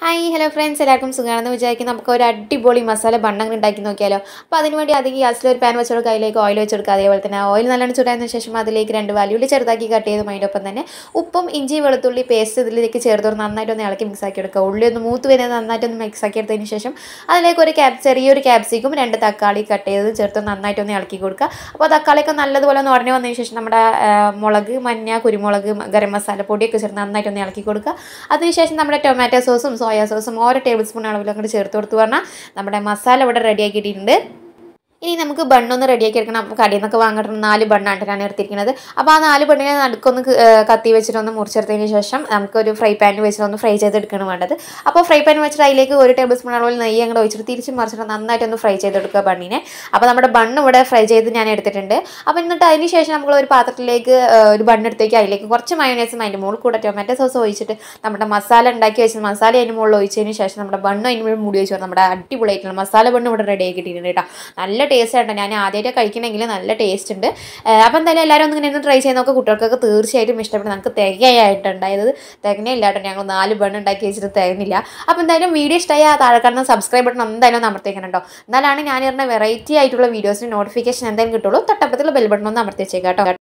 hi hello friends എല്ലാവർക്കും സുഖമാണെന്ന് വിചാരിക്കും നമുക്ക് ഒരു അടിപൊളി മസാല ബണ്ണങ്ങൾ ഉണ്ടാക്കി നോക്കിയാലോ അപ്പോൾ അതിനുവേണ്ടി അധികം ഗ്യാസിൽ ഒരു പാൻ വെച്ചോട് കയ്യിലേക്ക് ഓയിൽ വെച്ച് കൊടുക്കുക അതേപോലെ തന്നെ ഓയിൽ നല്ലോണം ചൂടായതിനു ശേഷം അതിലേക്ക് രണ്ട് വലിയുള്ളി ചെറുതാക്കി കട്ട് ചെയ്ത് മൈൻഡൊപ്പം തന്നെ ഉപ്പും ഇഞ്ചി വെളുത്തുള്ളി പേസ്റ്റ് ഇതിലേക്ക് ചേർത്തോട് നന്നായിട്ടൊന്ന് ഇളക്കി മിക്സ് ആക്കി എടുക്കുക ഉള്ളി ഒന്ന് മൂത്ത് വരുന്നത് നന്നായിട്ടൊന്ന് മിക്സ് ആക്കി എടുത്തതിന് ശേഷം അതിലേക്ക് ഒരു ക്യാപ് ചെറിയൊരു ക്യാപ്സിക്കും രണ്ട് തക്കാളി കട്ട് ചെയ്ത് ചേർത്ത് നന്നായിട്ടൊന്ന് ഇളക്കി കൊടുക്കുക അപ്പോൾ തക്കാളിയൊക്കെ നല്ലതുപോലെ ഒന്ന് ഉടനെ വന്നതിന് ശേഷം നമ്മുടെ മുളക് മഞ്ഞ കുരുമുളക് ഗരം മസാല പൊടിയൊക്കെ ചേർത്ത് നന്നായിട്ടൊന്ന് ഇളക്കി കൊടുക്കുക അതിനുശേഷം നമ്മുടെ ടൊമാറ്റോ സോസും സോയാ സോസും ഓരോ ടേബിൾ സ്പൂൺ അളവിലും അങ്ങോട്ട് ചേർത്ത് കൊടുത്തു പറഞ്ഞാൽ നമ്മുടെ മസാല ഇവിടെ റെഡിയാക്കിയിട്ടുണ്ട് ഇനി നമുക്ക് ബണ്ണൊന്ന് റെഡിയാക്കി എടുക്കണം കടയിൽ നിന്നൊക്കെ വാങ്ങിട്ട് നാല് ഞാൻ എടുത്തിരിക്കുന്നത് അപ്പോൾ ആ നാല് ബണ്ണിനെ നടുക്കൊന്ന് കത്തി വെച്ചിട്ടൊന്ന് മുറിച്ചെടുത്തതിന് ശേഷം നമുക്കൊരു ഫ്രൈ പാനിൽ ഒന്ന് ഫ്രൈ ചെയ്തെടുക്കണം വേണ്ടത് അപ്പോൾ ഫ്രൈ പാൻ വെച്ചിട്ട് അതിലേക്ക് ഒരു ടേബിൾ സ്പൂൺ അളവിൽ നെയ്യ് അങ്ങോട്ട് ഒഴിച്ചിട്ട് തിരിച്ച് മറിച്ചിട്ട് ഒന്ന് ഫ്രൈ ചെയ്തെടുക്കുക ബണ്ണിനെ അപ്പോൾ നമ്മുടെ ബണ്ണ് ഇവിടെ ഫ്രൈ ചെയ്ത് ഞാൻ എടുത്തിട്ടുണ്ട് അപ്പോൾ എന്നിട്ട് അതിന് ശേഷം നമ്മൾ ഒരു പാത്രത്തിലേക്ക് ഒരു ബണ്ണെടുത്തേക്ക് അതിലേക്ക് കുറച്ച് മയോണൈസും അതിൻ്റെ മുകളിൽ കൂടെ ടൊമാറ്റോ സോസ് ഒഴിച്ചിട്ട് നമ്മുടെ മസാല ഉണ്ടാക്കി വെച്ച് മസാല അതിന് മുകളിൽ ഒഴിച്ചതിന് ശേഷം നമ്മുടെ ബണ്ണ് അതിന് മുകളിൽ മുടി വെച്ചു നമ്മുടെ അടിപൊളിയായിട്ടുള്ള മസാല ബണ്ണ് ഇവിടെ റെഡി ആക്കിയിട്ടുണ്ട് കേട്ടോ നല്ല ടേസ്റ്റ് ആണ് ഞാൻ ആദ്യമായിട്ട് കഴിക്കണമെങ്കിൽ നല്ല ടേസ്റ്റ് ഉണ്ട് അപ്പം എന്തായാലും എല്ലാവരും ഒന്ന് ഇങ്ങനെ ട്രൈ ചെയ്യുന്ന നോക്കുക കുട്ടികൾക്കൊക്കെ തീർച്ചയായിട്ടും ഇഷ്ടപ്പെടും നമുക്ക് തികയായിട്ടുണ്ടായത് തികഞ്ഞില്ല കേട്ടോ ഞങ്ങൾ നാല് ബൺ ഉണ്ടാക്കി വെച്ചിട്ട് തികഞ്ഞില്ല അപ്പം എന്തായാലും വീഡിയോ ഇഷ്ടമായി താഴെ കാണുന്ന സബ്സ്ക്രൈബ് ബട്ടൺ എന്തായാലും അമർത്തിക്കണുണ്ടോ എന്നാലാണ് ഞാൻ ഇറങ്ങുന്ന വെറൈറ്റി ആയിട്ടുള്ള വീഡിയോസിന് നോട്ടിഫിക്കേഷൻ എന്തായാലും കിട്ടുള്ളൂ തൊട്ടപ്പുറത്തുള്ള ബെൽ ബട്ടൺ ഒന്ന് അമർത്തിച്ചേക്കാം കേട്ടോ